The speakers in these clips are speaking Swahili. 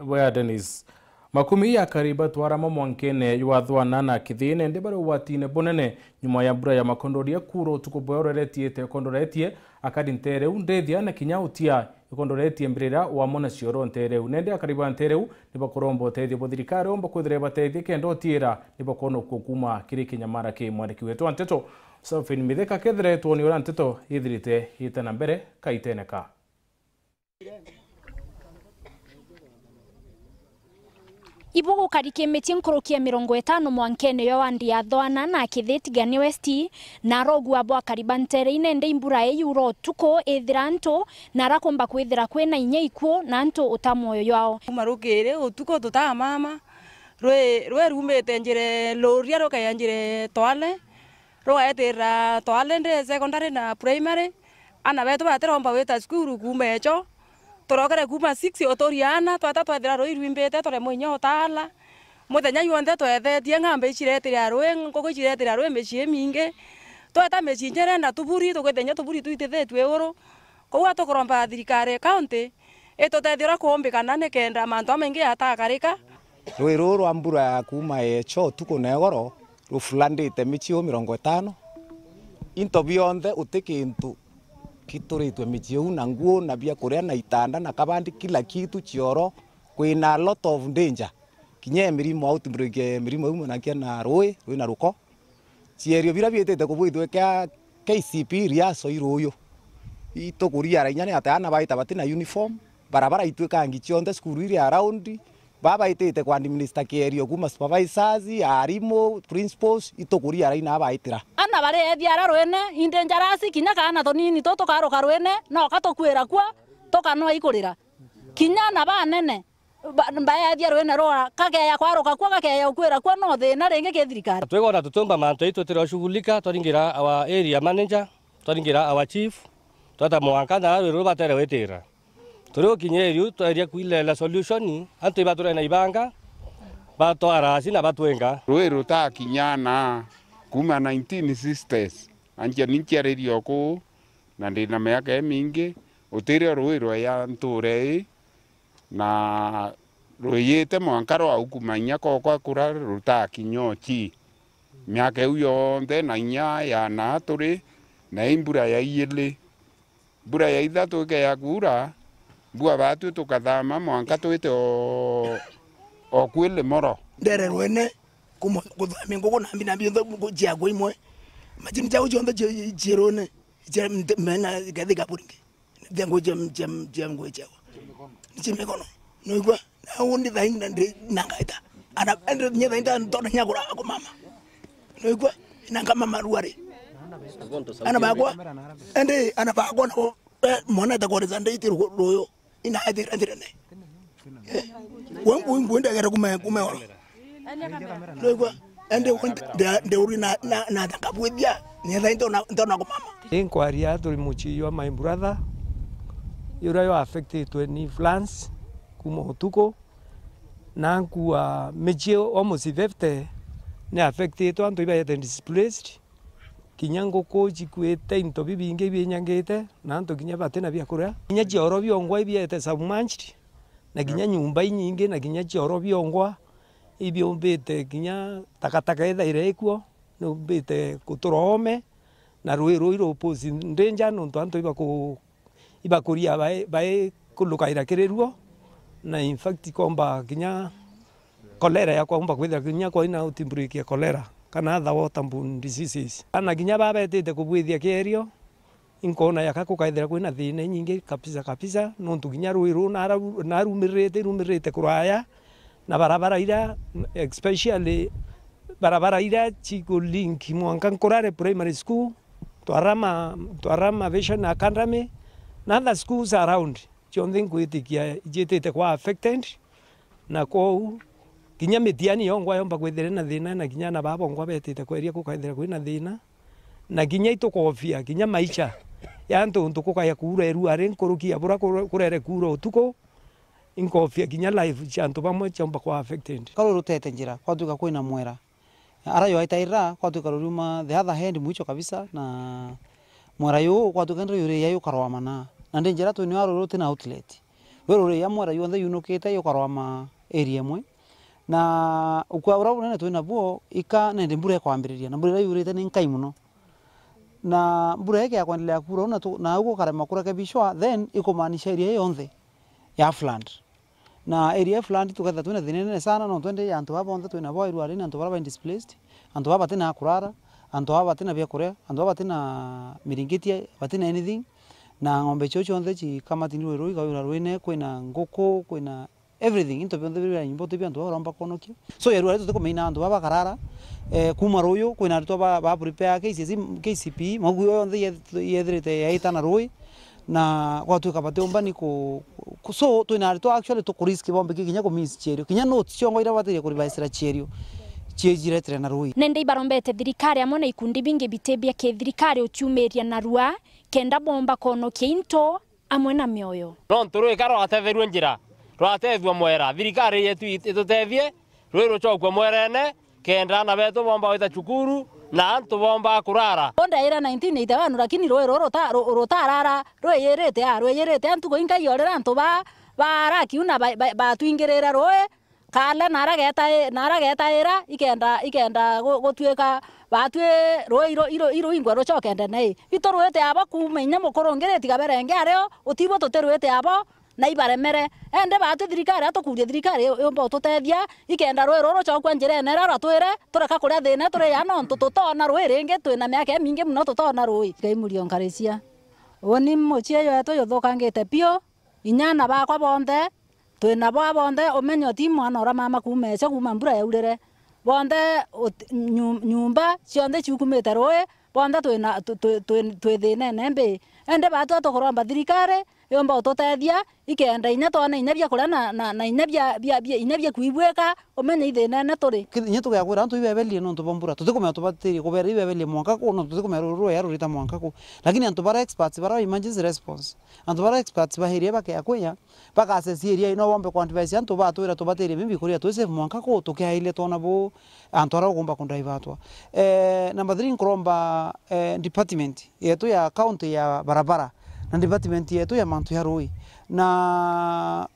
makumi weadenis makumiia karibatwaramo mwankene ywathwana na kithine ndi bari ugwatine bunene nyuma ya mbura ya makondoria kuro utuku boya ureretiete ukondoretie akadi ntereu ndithia na kinya utia ikondoretie mbirira wamo na cioro ntereu nende akariba ntereu nibo kuromba utethio buthirikari omba kwithira ibateithie kenda utiira nibo kwona kuo kuma kiri kinyamara ki mwandiki wetu wa nteto sofin mitheka kethiretwo ni uria nteto ithirite ite na mbere kaiteneka ibo gukarikia miti nkurukia mirongo itano mwankene yo wandi ya thwana na kithitiga ni west na rogu bwa karibantere ine ndi mbura eyuro tuko ethira ntu na rakomba kwithira kwina inya ikuo na ta muoyo yao marukire utuko tutaa mama rwe rwe rumete njire loria rukaya njire twale ra twale ndi secondary na primary ana betu batiromba gwita cukuru kuma echo turokere kuma six otoriana twata twethira rui rwimbite tore muinya utala muthenya yuonthe twethetie ng'amba ichiretira rwi nguku ichiretira rwi micii mingi tweta micii nyerenda tuburi tugithenya tuburi tuitithetue uru kou atukuromba thirikari kaunti itutethira kuumbikana ni mantu amaingi atakarika rwi ruu rwa mbura ya kuma echo tuku na egoro rufulandite michio mirongo itano into bionthe uti kintu gituritwe michiu na nguo na vya kuria na itanda na kabandi kila kitu chioro kwina lot of danger kinye mirimo outbreak mirimo imwe na na roe roe na ruko cierio bira bietete kubwithwe kia KCP riaco iruyu itukuria rainya ni ateana baita batina uniform barabara ituikangi cionthe cukuru iri around babaitite kwa administer kuma supervisors arimo principals itukuria raina abaitira ana bari ethiara rwene inde njarasi kinya kana tonini to tukaruka rwene no katukwira kwa tukanwa ikurira kinya na nene banene mbaya thia rwene rora kageya kwaruka kwa kageya ukwira kwa no na ringi kithirikari twigona tutumba mantu itu tiroshughulika twaringira our area manager twaringira our chief twata ruba rwiru baterewitira tore kinya eriu twaeria kwilela solution antu ibatura na ibanga batwara na batwenga rui rutakinyana kuma 1960s anjia ninchiaririo kuu na ndina miaka emingi utirio rui ya nture na rwiyite mwanka rwau nya inya kokwa kura rutakinya ochi miaka iu yonthe na inya yana turi na imbura mbura ya iili mbura ya ithatu ike ya kura mbua batu tukathama mwanka twite o o kwile moro ndere rwene kuthami ngugu nambi nambi ciakwa imwe majini chau chionthe chirune mena kethi kapuringi vyangu ciangui ciakwa na noikwa naundi na ndi nangaita nye ta ndo nya thainda ntonda nyakura akumama noikwa nangamama ruari ana bagwa ndi ana bagwa no mona eh, ta gore zandi tiru royo ina adir ne wan bu bu da wa my brother yura yo affected flans kuma hotuko na michi almost 50 ne affected displaced kinya nguku chikuite into bibinge bienyangite na nto kinya batena bia kuria kinya chioro biongwa ibiete submerged na kinya nyumba inyinge na kinya chioro biongwa ibiombite kinya takataka ethaire ikuo numbite guturome na rui rui ruposi ndenja nontu anto ibaku ibakuria bae bae kulukaira kiriruo na in fact kwamba kinya kolera ya kwa kwamba kwithira kinya kwa ina outbreak ya kolera kana atha waterborne diseases kana nginya babetite kubwithia kierio inkona yaka gukaithira kwina thine nyingi kapisa kapisa no nginya rwi ru narumirite irumirite kuraya na barabara ira especially barabara ira chiku link mwanka nkurare primary school twarama twarama vision academy na other schools around chonthe nkwitikia ijitite kwa affected na kwou nginya mitiani yo ngwa yomba gwithire na thina na nginya na babo ngwa betite kweria gukaithira kwina thina na nginya itukobia nginya maisha ya ntuntu gukaya kura eru ari nkurukia bura kurere kura utuku inkobia nginya life cia antu bamwe ciomba kwa affected karu rutete njira kwa kwatuika kwina mwera ira kwa tuka ruriuma the other hand mwicho kabisa na mwera yu kwatuika ndio yuri yayu karwamana na ndi njira tu ni waru na outlet weru ya mwera yu nthe yunukite yukarwama area mwe na ukwa uria unene na buo ika na nende mbura ambiriria na mbura yuri yurite ni nkai muno na mbura yake yakwa ndile akura una tu, na uko kare makura ke bishwa then iko ikumaanisha area yonde ya fland na area fland tukatha na thinene sana no twende ya antu baba onthe na boy ruari na antu baba displaced antu baba tena akurara antu baba tena bia kurea antu baba tena miringiti batina anything na ng'ombe chocho onde chi kama tinu ruiga wira rwine kwina nguku kwina everything into bionthe bira nyimbo tibia andu baromba konokia so yeru aritu tuko meina andu baba karara eh kuma royo kwina aritu ba ba prepare KCSE KCP mogu yonthe yethirite yaitana rui na gwatuika bate umbani ku so to twina aritu actually tuku risk bombe kinya ku miss cherio kinya notes chiongo ira batire kuri baisira cherio ciajiretire na rui nende ibarombete thirikari amwe na ikundi bingi bitibia kithirikari uchumiria narua kenda bomba konokia into amwe na mioyo no karo rogatetherio njira ratethua mwera thirikari yetu itutethie rwi ruchokwe mwerene kenda na betu bomba wita cukuru na antu bomba kurara ondaira 1981 lakini rwi ru rutarara rwiyirite a rwiyirite antu goingai orera antu ba barakiuna batwingirira rui kale naragetaira ikenda ikenda gutuika batwi rui iruingwa ruchokende nai ito rwite abo kumenya mukurungiritiga berenge ario utibo tuti rwite abo na ibaremere ende batu thirikari atukurie thirikari yumba tutethia ikenda rwi ruru cokwa njira ene rara twire tureka kuria thina turiya nontu tutona rwi ringi twina miaka mingi muno tutona rwi ngai murio nkaricia woni yo iyo yetu yuthukangite pio inyana bakwa bonthe twina bwa bonthe umenye ti mwana ura mama kuma ecio kuma mbura urere bonde nyumba cionthe ciukumite rui bonthe twi thina ene mbi ende batwa tukuromba thirikare yomba ututethia ikenda inya twana inya bia kuria na na, na inya bia bia bia inya bia kuibweka umenye ithina na turi inya tugakura antu ibebelie nontu bombura tutikumenya tubatiri kubera ibebelie mwanka ku nontu tutikumenya ruru ya rurita mwaka ku lakini antu bara experts bara emergency response antu bara experts bahirie bake yakuya baka asesieria ino bombe kwa antu antu batwira tubatiri mimbi kuria twise mwanka ku tukiaile twana bo antu ara ugomba kundaivatwa eh number 3 nkuromba eh, department yetu ya county ya bara barabara na department yetu ya Mantu ya Rui na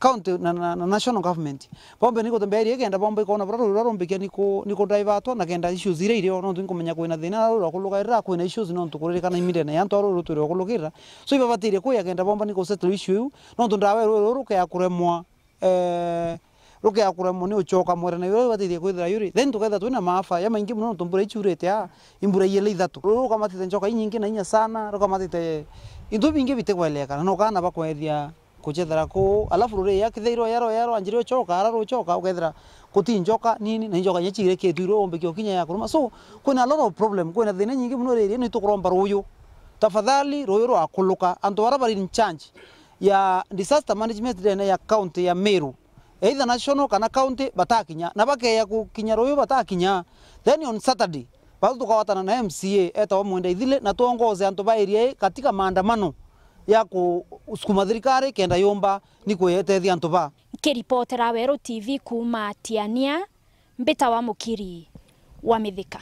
county na, na, na national government bombe niko tembe ile igenda bombe kona bora rura rombekia niko niko driver to na genda issues ile ile ono twinko menya kwina thina rura kulugaira kwina issues no ntukuririkana imire na yanto yantu ruru turi okulugira so ibabatire kuya genda bomba niko settle issue no ntundawe ruru kya kuremwa eh ruke akura mone uchoka mwera na yoro watithie kwithira yuri then tugetha twina maafa ya maingi muno tumbura ichurete a ah, imbura yele ithatu ruka matite njoka inyingi na inya sana ruka matite indu bingi bitegweleka no kana bakwethia kuchethera ku alafu rure ruri yakithairwo yaro yaro anjiri uchoka ara ruchoka ukethira kuti njoka nini na njoka nyachire kitu iro ombe kyo kinya kuruma so kuna a lot of problem kuna thina nyingi muno riri ni tukuromba ruyu tafadhali ruyu rwa kuluka antu ara bari in charge ya disaster management ya county ya Meru either national kana county batakinya na bakeya gukinya royo batakinya then on saturday bado tukawatana na MCA etawa ithile na tuongoze antu ba area katika maandamano ya kusukuma thirikari kenda yomba ni thia antu ba ikiripotera weru TV kuma Tiania mbita wa mukiri wa mithika